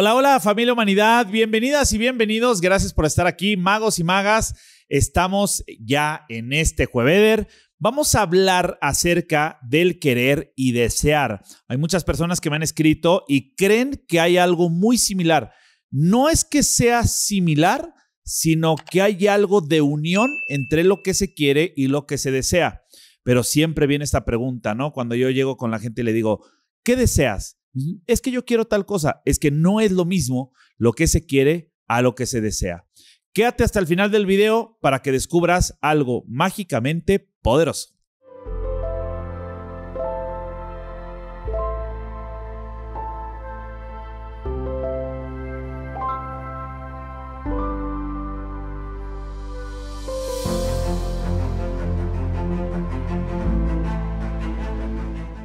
Hola, hola familia humanidad, bienvenidas y bienvenidos, gracias por estar aquí, magos y magas, estamos ya en este jueveder. Vamos a hablar acerca del querer y desear. Hay muchas personas que me han escrito y creen que hay algo muy similar. No es que sea similar, sino que hay algo de unión entre lo que se quiere y lo que se desea. Pero siempre viene esta pregunta, ¿no? Cuando yo llego con la gente y le digo, ¿qué deseas? Es que yo quiero tal cosa. Es que no es lo mismo lo que se quiere a lo que se desea. Quédate hasta el final del video para que descubras algo mágicamente poderoso.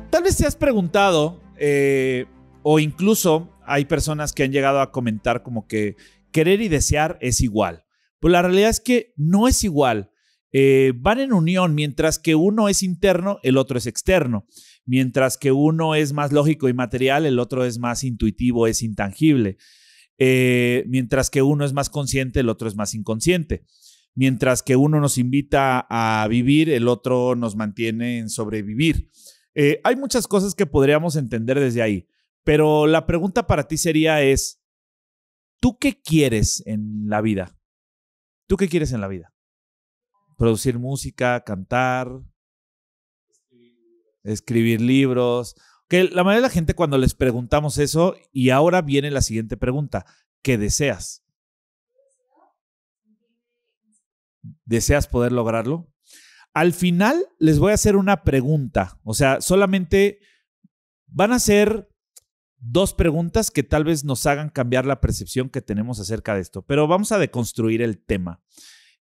Tal vez te has preguntado eh, o incluso hay personas que han llegado a comentar como que querer y desear es igual. Pues la realidad es que no es igual. Eh, van en unión, mientras que uno es interno, el otro es externo. Mientras que uno es más lógico y material, el otro es más intuitivo, es intangible. Eh, mientras que uno es más consciente, el otro es más inconsciente. Mientras que uno nos invita a vivir, el otro nos mantiene en sobrevivir. Eh, hay muchas cosas que podríamos entender desde ahí, pero la pregunta para ti sería es, ¿tú qué quieres en la vida? ¿Tú qué quieres en la vida? ¿Producir música, cantar, escribir libros? Que la mayoría de la gente cuando les preguntamos eso, y ahora viene la siguiente pregunta, ¿qué deseas? ¿Deseas poder lograrlo? Al final les voy a hacer una pregunta, o sea, solamente van a ser dos preguntas que tal vez nos hagan cambiar la percepción que tenemos acerca de esto, pero vamos a deconstruir el tema.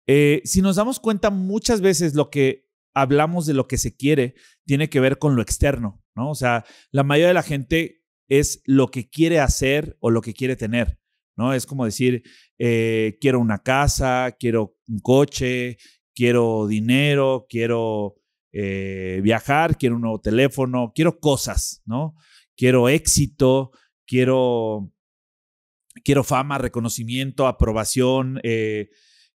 Eh, si nos damos cuenta, muchas veces lo que hablamos de lo que se quiere tiene que ver con lo externo, ¿no? O sea, la mayoría de la gente es lo que quiere hacer o lo que quiere tener. ¿no? Es como decir, eh, quiero una casa, quiero un coche, quiero dinero, quiero eh, viajar, quiero un nuevo teléfono, quiero cosas, ¿no? Quiero éxito, quiero, quiero fama, reconocimiento, aprobación, eh,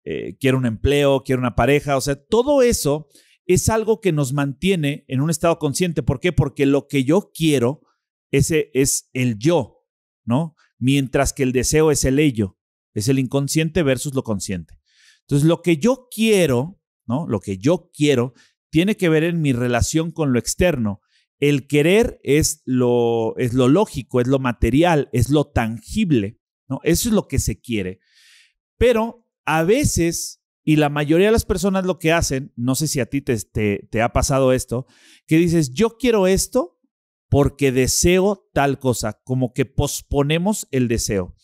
eh, quiero un empleo, quiero una pareja, o sea, todo eso es algo que nos mantiene en un estado consciente. ¿Por qué? Porque lo que yo quiero, ese es el yo, ¿no? Mientras que el deseo es el ello, es el inconsciente versus lo consciente. Entonces, lo que yo quiero, ¿no? Lo que yo quiero tiene que ver en mi relación con lo externo. El querer es lo, es lo lógico, es lo material, es lo tangible, ¿no? Eso es lo que se quiere. Pero a veces, y la mayoría de las personas lo que hacen, no sé si a ti te, te ha pasado esto, que dices, yo quiero esto porque deseo tal cosa, como que posponemos el deseo.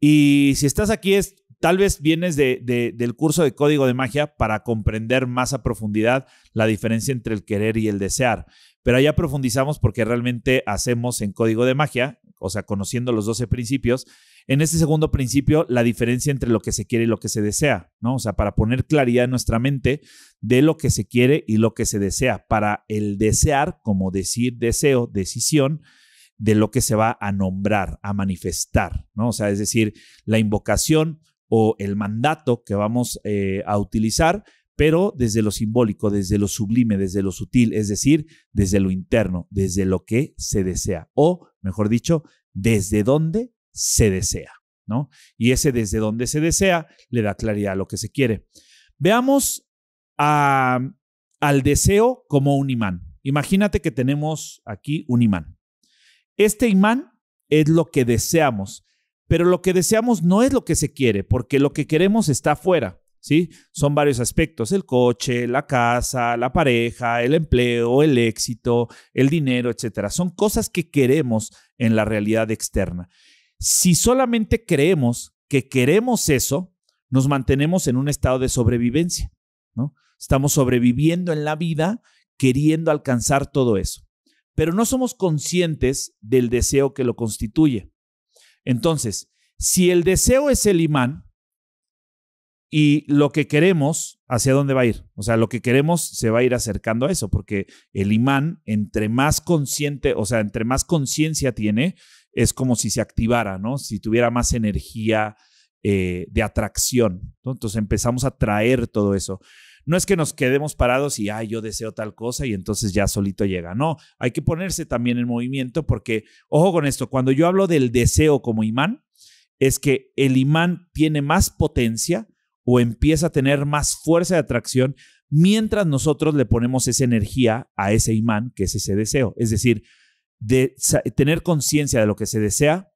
Y si estás aquí es Tal vez vienes de, del curso de código de magia para comprender más a profundidad la diferencia entre el querer y el desear. Pero allá profundizamos porque realmente hacemos en código de magia, o sea, conociendo los 12 principios, en este segundo principio, la diferencia entre lo que se quiere y lo que se desea, ¿no? O sea, para poner claridad en nuestra mente de lo que se quiere y lo que se desea, para el desear, como decir deseo, decisión, de lo que se va a nombrar, a manifestar, ¿no? O sea, es decir, la invocación o el mandato que vamos eh, a utilizar, pero desde lo simbólico, desde lo sublime, desde lo sutil, es decir, desde lo interno, desde lo que se desea, o mejor dicho, desde donde se desea, ¿no? Y ese desde donde se desea le da claridad a lo que se quiere. Veamos al deseo como un imán. Imagínate que tenemos aquí un imán. Este imán es lo que deseamos, pero lo que deseamos no es lo que se quiere, porque lo que queremos está afuera. ¿Sí? Son varios aspectos, el coche, la casa, la pareja, el empleo, el éxito, el dinero, etcétera. Son cosas que queremos en la realidad externa. Si solamente creemos que queremos eso, nos mantenemos en un estado de sobrevivencia, ¿no? Estamos sobreviviendo en la vida queriendo alcanzar todo eso, pero no somos conscientes del deseo que lo constituye. Entonces, si el deseo es el imán y lo que queremos, ¿hacia dónde va a ir? O sea, lo que queremos se va a ir acercando a eso, porque el imán, entre más consciente, o sea, entre más conciencia tiene, es como si se activara, ¿no? Si tuviera más energía, eh, de atracción. Entonces empezamos a traer todo eso. No es que nos quedemos parados y, ay, yo deseo tal cosa y entonces ya solito llega. No, hay que ponerse también en movimiento porque, ojo con esto, cuando yo hablo del deseo como imán, es que el imán tiene más potencia o empieza a tener más fuerza de atracción mientras nosotros le ponemos esa energía a ese imán, que es ese deseo. Es decir, de tener conciencia de lo que se desea,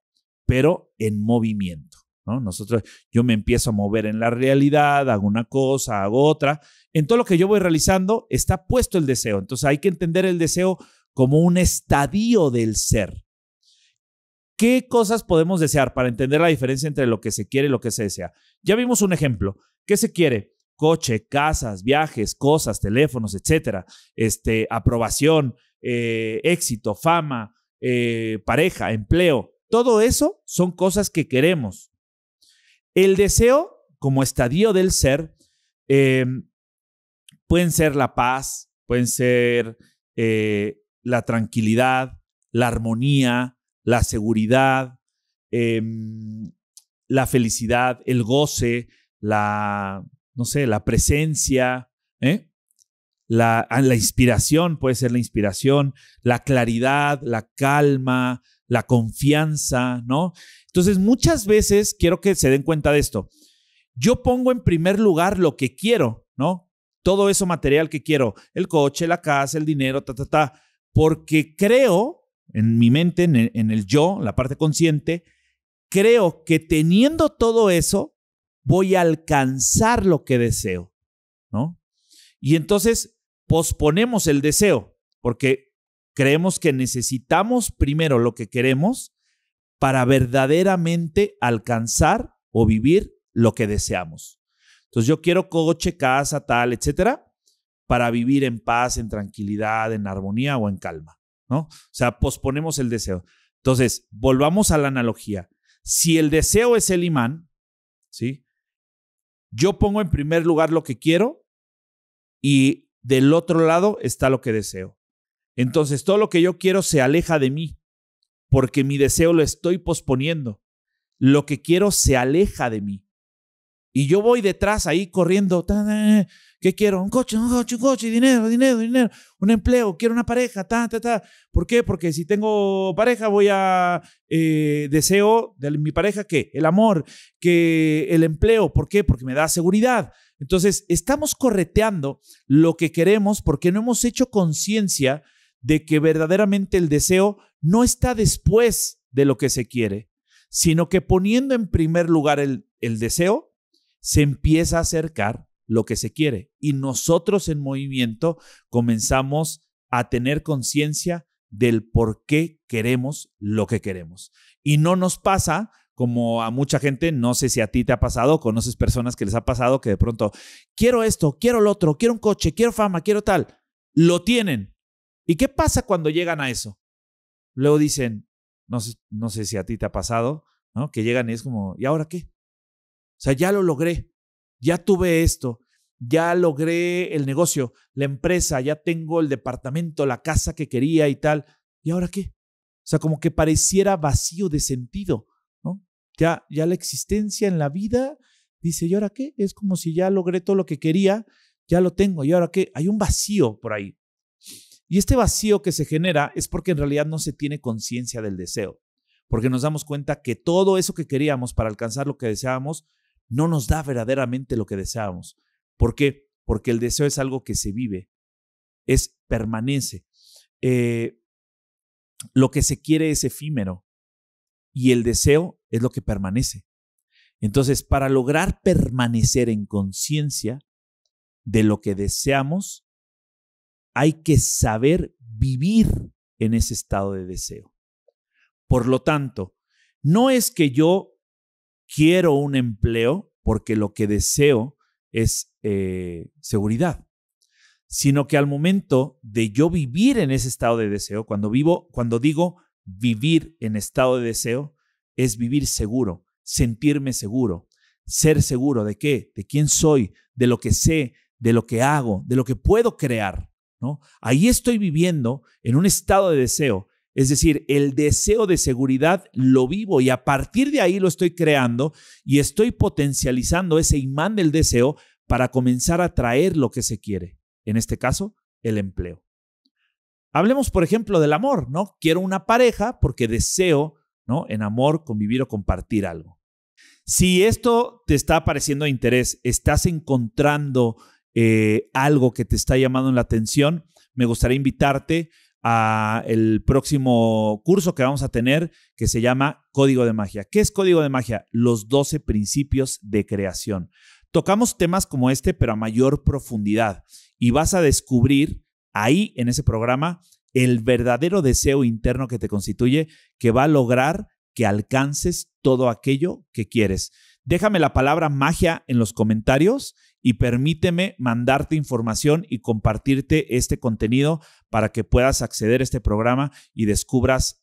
pero en movimiento. Nosotros, yo me empiezo a mover en la realidad, hago una cosa, hago otra. En todo lo que yo voy realizando está puesto el deseo. Entonces hay que entender el deseo como un estadio del ser. ¿Qué cosas podemos desear para entender la diferencia entre lo que se quiere y lo que se desea? Ya vimos un ejemplo. ¿Qué se quiere? Coche, casas, viajes, cosas, teléfonos, etcétera. Este, aprobación, eh, éxito, fama, eh, pareja, empleo. Todo eso son cosas que queremos. El deseo, como estadio del ser, em, pueden ser la paz, pueden ser eh, la tranquilidad, la armonía, la seguridad, em, la felicidad, el goce, la, no sé, la presencia, ¿eh? ah, la inspiración, puede ser la inspiración, la claridad, la calma, la confianza, ¿no? Entonces, muchas veces quiero que se den cuenta de esto. Yo pongo en primer lugar lo que quiero, ¿no? Todo eso material que quiero, el coche, la casa, el dinero, ta, ta, ta, porque creo en mi mente, en el, en el yo, la parte consciente, creo que teniendo todo eso, voy a alcanzar lo que deseo, ¿no? Y entonces posponemos el deseo, porque Creemos que necesitamos primero lo que queremos para verdaderamente alcanzar o vivir lo que deseamos. Entonces yo quiero coche, casa, tal, etcétera, para vivir en paz, en tranquilidad, en armonía o en calma, ¿no? O sea, posponemos el deseo. Entonces, volvamos a la analogía. Si el deseo es el imán, ¿sí? Yo pongo en primer lugar lo que quiero y del otro lado está lo que deseo. Entonces todo lo que yo quiero se aleja de mí, porque mi deseo lo estoy posponiendo. Lo que quiero se aleja de mí. Y yo voy detrás ahí corriendo. ¿Qué quiero? Un coche, un coche, un coche, dinero, dinero, dinero, un empleo, quiero una pareja, ta, ¿Por qué? Porque si tengo pareja voy a eh, deseo de mi pareja que el amor, que el empleo. ¿Por qué? Porque me da seguridad. Entonces, estamos correteando lo que queremos porque no hemos hecho conciencia de que verdaderamente el deseo no está después de lo que se quiere, sino que poniendo en primer lugar el, deseo, se empieza a acercar lo que se quiere. Y nosotros en movimiento comenzamos a tener conciencia del por qué queremos lo que queremos. Y no nos pasa como a mucha gente, no sé si a ti te ha pasado, conoces personas que les ha pasado que de pronto, quiero esto, quiero lo otro, quiero un coche, quiero fama, quiero tal, lo tienen, ¿Y qué pasa cuando llegan a eso? Luego dicen, no sé, si a ti te ha pasado, ¿no? que llegan y es como, ¿y ahora qué? O sea, ya lo logré, ya tuve esto, ya logré el negocio, la empresa, ya tengo el departamento, la casa que quería y tal. ¿Y ahora qué? O sea, como que pareciera vacío de sentido, ¿no? Ya, ya la existencia en la vida dice, ¿y ahora qué? Es como si ya logré todo lo que quería, ya lo tengo, ¿y ahora qué? Hay un vacío por ahí. Y este vacío que se genera es porque en realidad no se tiene conciencia del deseo, porque nos damos cuenta que todo eso que queríamos para alcanzar lo que deseábamos no nos da verdaderamente lo que deseábamos. ¿Por qué? Porque el deseo es algo que se vive, es permanece. Eh, lo que se quiere es efímero y el deseo es lo que permanece. Entonces, para lograr permanecer en conciencia de lo que deseamos, hay que saber vivir en ese estado de deseo. Por lo tanto, no es que yo quiero un empleo porque lo que deseo es eh, seguridad, sino que al momento de yo vivir en ese estado de deseo, cuando vivo, cuando digo vivir en estado de deseo, es vivir seguro, sentirme seguro, ser seguro de qué, de quién soy, de lo que sé, de lo que hago, de lo que puedo crear. Ahí estoy viviendo en un estado de deseo. Es decir, el deseo de seguridad lo vivo y a partir de ahí lo estoy creando y estoy potencializando ese imán del deseo para comenzar a traer lo que se quiere. En este caso, el empleo. Hablemos, por ejemplo, del amor, ¿no? Quiero una pareja porque deseo, ¿no? En amor, convivir o compartir algo. Si esto te está pareciendo de interés, estás encontrando eh, algo que te está llamando la atención, me gustaría invitarte a el próximo curso que vamos a tener que se llama Código de Magia. ¿Qué es Código de Magia? Los 12 principios de creación. Tocamos temas como este, pero a mayor profundidad. Y vas a descubrir ahí, en ese programa, el verdadero deseo interno que te constituye, que va a lograr que alcances todo aquello que quieres. Déjame la palabra magia en los comentarios y permíteme mandarte información y compartirte este contenido para que puedas acceder a este programa y descubras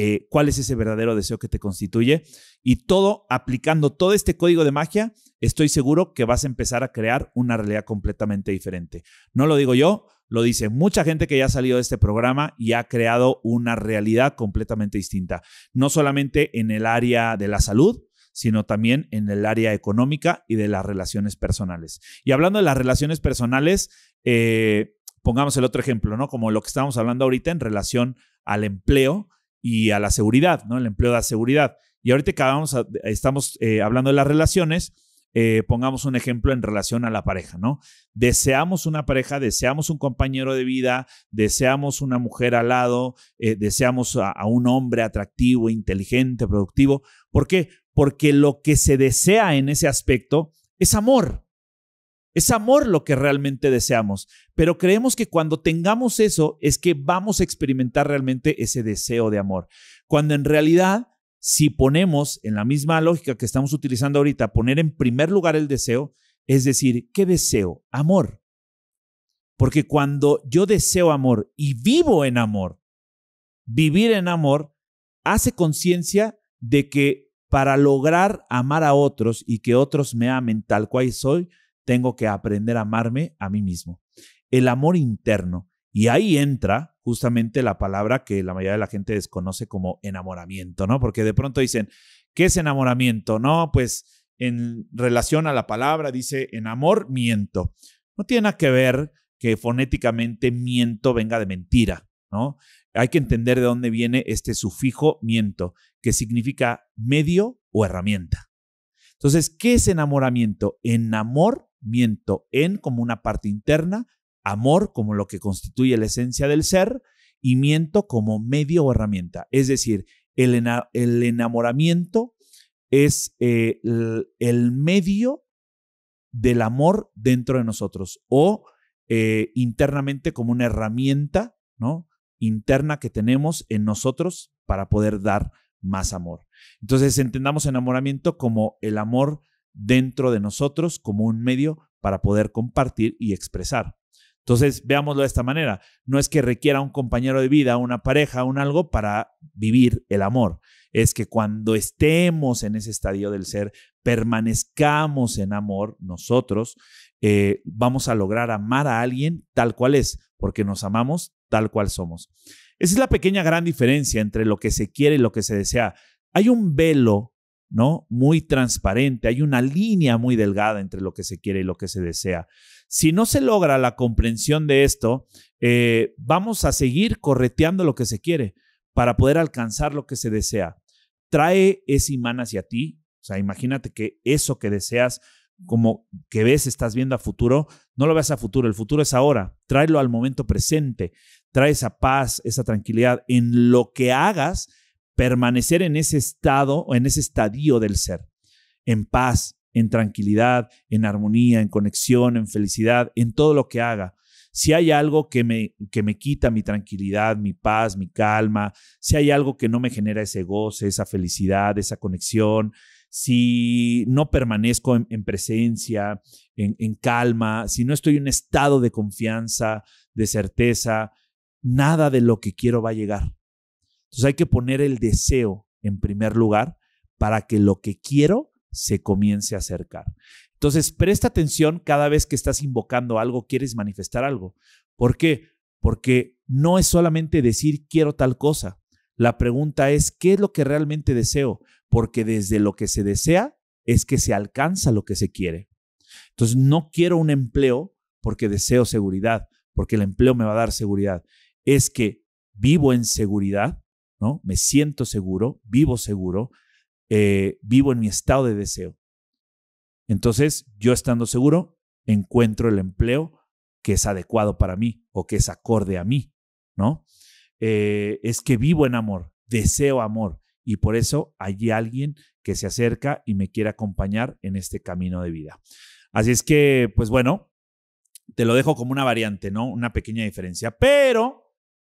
eh, cuál es ese verdadero deseo que te constituye. Y todo aplicando todo este código de magia, estoy seguro que vas a empezar a crear una realidad completamente diferente. No lo digo yo, lo dice mucha gente que ya ha salido de este programa y ha creado una realidad completamente distinta, no solamente en el área de la salud, sino también en el área económica y de las relaciones personales. Y hablando de las relaciones personales, eh, pongamos el otro ejemplo, ¿no? Como lo que estábamos hablando ahorita en relación al empleo y a la seguridad, ¿no? El empleo da seguridad. Y ahorita que estamos eh, hablando de las relaciones, eh, pongamos un ejemplo en relación a la pareja, ¿no? Deseamos una pareja, deseamos un compañero de vida, deseamos una mujer al lado, eh, deseamos a, a un hombre atractivo, inteligente, productivo. ¿Por qué? Porque lo que se desea en ese aspecto es amor. Es amor lo que realmente deseamos, pero creemos que cuando tengamos eso es que vamos a experimentar realmente ese deseo de amor, cuando en realidad si ponemos en la misma lógica que estamos utilizando ahorita, poner en primer lugar el deseo, es decir, ¿qué deseo? Amor. Porque cuando yo deseo amor y vivo en amor, vivir en amor hace conciencia de que para lograr amar a otros y que otros me amen tal cual soy, tengo que aprender a amarme a mí mismo. El amor interno. Y ahí entra justamente la palabra que la mayoría de la gente desconoce como enamoramiento, ¿no? Porque de pronto dicen, ¿qué es enamoramiento? No, pues en relación a la palabra dice enamor-miento. No tiene nada que ver que fonéticamente miento venga de mentira, ¿no? Hay que entender de dónde viene este sufijo miento, que significa medio o herramienta. Entonces, ¿qué es enamoramiento? Enamor-miento en como una parte interna amor como lo que constituye la esencia del ser y miento como medio o herramienta. Es decir, el, enamoramiento es eh, el, medio del amor dentro de nosotros o eh, internamente como una herramienta interna que tenemos en nosotros para poder dar más amor. Entonces entendamos enamoramiento como el amor dentro de nosotros, como un medio para poder compartir y expresar. Entonces, veámoslo de esta manera. No es que requiera un compañero de vida, una pareja, un algo para vivir el amor. Es que cuando estemos en ese estadio del ser, permanezcamos en amor nosotros, eh, vamos a lograr amar a alguien tal cual es, porque nos amamos tal cual somos. Esa es la pequeña gran diferencia entre lo que se quiere y lo que se desea. Hay un velo muy transparente, hay una línea muy delgada entre lo que se quiere y lo que se desea. Si no se logra la comprensión de esto, eh, vamos a seguir correteando lo que se quiere para poder alcanzar lo que se desea. Trae ese imán hacia ti, o sea, imagínate que eso que deseas, como que ves, estás viendo a futuro, no lo ves a futuro, el futuro es ahora, tráelo al momento presente, trae esa paz, esa tranquilidad en lo que hagas permanecer en ese estado o en ese estadio del ser, en paz, en tranquilidad, en armonía, en conexión, en felicidad, en todo lo que haga. Si hay algo que me, que me quita mi tranquilidad, mi paz, mi calma, si hay algo que no me genera ese goce, esa felicidad, esa conexión, si no permanezco en, presencia, en, en, calma, si no estoy en un estado de confianza, de certeza, nada de lo que quiero va a llegar. Entonces hay que poner el deseo en primer lugar para que lo que quiero se comience a acercar. Entonces, presta atención cada vez que estás invocando algo, quieres manifestar algo. ¿Por qué? Porque no es solamente decir quiero tal cosa. La pregunta es, ¿qué es lo que realmente deseo? Porque desde lo que se desea es que se alcanza lo que se quiere. Entonces, no quiero un empleo porque deseo seguridad, porque el empleo me va a dar seguridad. Es que vivo en seguridad ¿no? Me siento seguro, vivo seguro, eh, vivo en mi estado de deseo. Entonces, yo estando seguro, encuentro el empleo que es adecuado para mí o que es acorde a mí, ¿no? Eh, es que vivo en amor, deseo amor y por eso hay alguien que se acerca y me quiere acompañar en este camino de vida. Así es que, pues bueno, te lo dejo como una variante, ¿no? Una pequeña diferencia, pero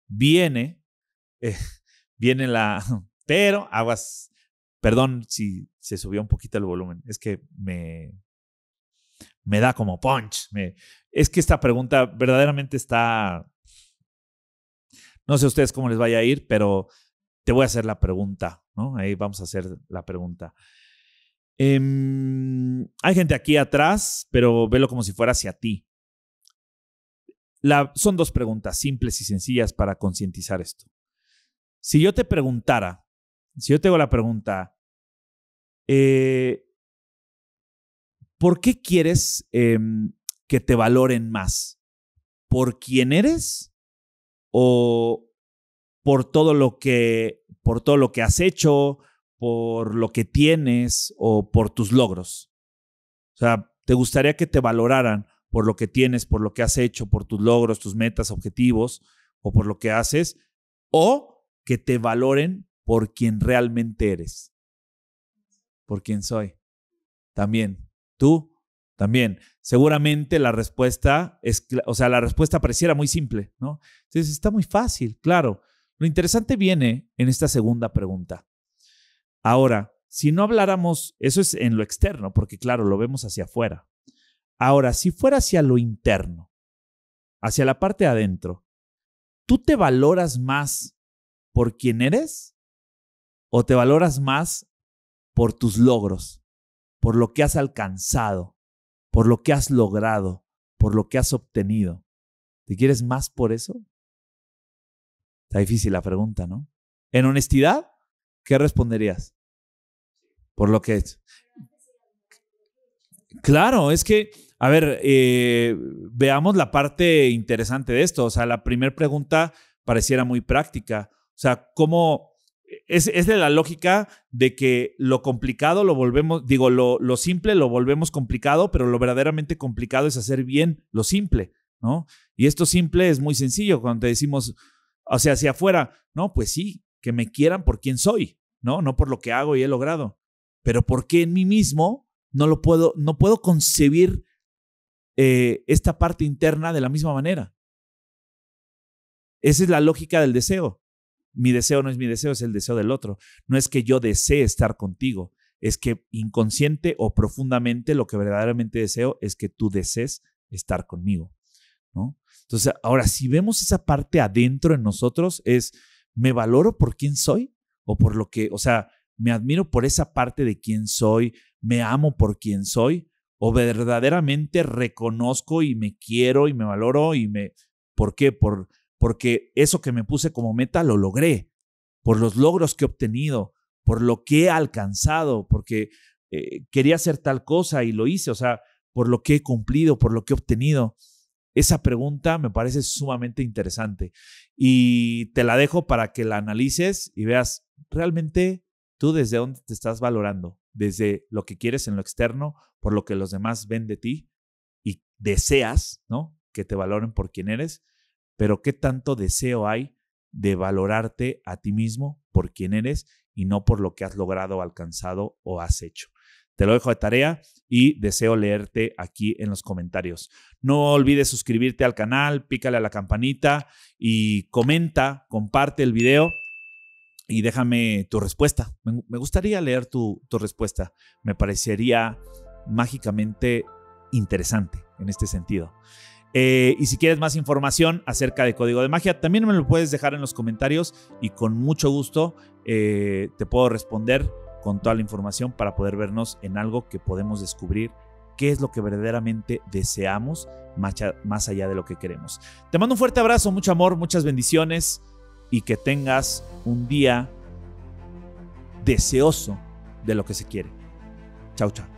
viene eh, viene la... Pero aguas, perdón si se subió un poquito el volumen, es que me, me da como punch. es que esta pregunta verdaderamente está... No sé a ustedes cómo les vaya a ir, pero te voy a hacer la pregunta, ¿no? Ahí vamos a hacer la pregunta. Em, hay gente aquí atrás, pero velo como si fuera hacia ti. La, son dos preguntas simples y sencillas para concientizar esto. Si yo te preguntara, si yo te hago la pregunta, eh, ¿por qué quieres em, que te valoren más? ¿Por quién eres? ¿O por todo lo que, por todo lo que has hecho? ¿Por lo que tienes? ¿O por tus logros? O sea, ¿te gustaría que te valoraran por lo que tienes, por lo que has hecho, por tus logros, tus metas, objetivos o por lo que haces? ¿O que te valoren por quien realmente eres, por quien soy. También, tú, también. Seguramente la respuesta es, o sea, la respuesta pareciera muy simple, ¿no? Entonces está muy fácil, claro. Lo interesante viene en esta segunda pregunta. Ahora, si no habláramos, eso es en lo externo, porque claro, lo vemos hacia afuera. Ahora, si fuera hacia lo interno, hacia la parte de adentro, ¿tú te valoras más por quién eres o te valoras más por tus logros, por lo que has alcanzado, por lo que has logrado, por lo que has obtenido? ¿Te quieres más por eso? Está difícil la pregunta, ¿no? En honestidad, ¿qué responderías? Por lo que es. Claro, es que, a ver, eh, veamos la parte interesante de esto. O sea, la primera pregunta pareciera muy práctica. O sea, cómo es, de la lógica de que lo complicado lo volvemos, digo, lo, simple lo volvemos complicado, pero lo verdaderamente complicado es hacer bien lo simple, ¿no? Y esto simple es muy sencillo cuando te decimos, o sea, hacia afuera, no, pues sí, que me quieran por quién soy, ¿no? No por lo que hago y he logrado, pero porque en mí mismo no lo puedo, no puedo concebir eh, esta parte interna de la misma manera. Esa es la lógica del deseo. Mi deseo no es mi deseo, es el deseo del otro. No es que yo desee estar contigo, es que inconsciente o profundamente lo que verdaderamente deseo es que tú desees estar conmigo, ¿no? Entonces, ahora, si vemos esa parte adentro en nosotros, es, ¿me valoro por quién soy? O por lo que, o sea, ¿me admiro por esa parte de quién soy? ¿Me amo por quién soy? ¿O verdaderamente reconozco y me quiero y me valoro y me... ¿Por qué? Por porque eso que me puse como meta lo logré, por los logros que he obtenido, por lo que he alcanzado, porque eh, quería hacer tal cosa y lo hice, o sea, por lo que he cumplido, por lo que he obtenido. Esa pregunta me parece sumamente interesante y te la dejo para que la analices y veas realmente tú desde dónde te estás valorando, desde lo que quieres en lo externo, por lo que los demás ven de ti y deseas, ¿no? Que te valoren por quien eres pero qué tanto deseo hay de valorarte a ti mismo por quien eres y no por lo que has logrado, alcanzado o has hecho. Te lo dejo de tarea y deseo leerte aquí en los comentarios. No olvides suscribirte al canal, pícale a la campanita y comenta, comparte el video y déjame tu respuesta. Me gustaría leer tu, respuesta. Me parecería mágicamente interesante en este sentido. Eh, y si quieres más información acerca de Código de Magia, también me lo puedes dejar en los comentarios y con mucho gusto eh, te puedo responder con toda la información para poder vernos en algo que podemos descubrir qué es lo que verdaderamente deseamos más allá de lo que queremos. Te mando un fuerte abrazo, mucho amor, muchas bendiciones y que tengas un día deseoso de lo que se quiere. Chau, chao.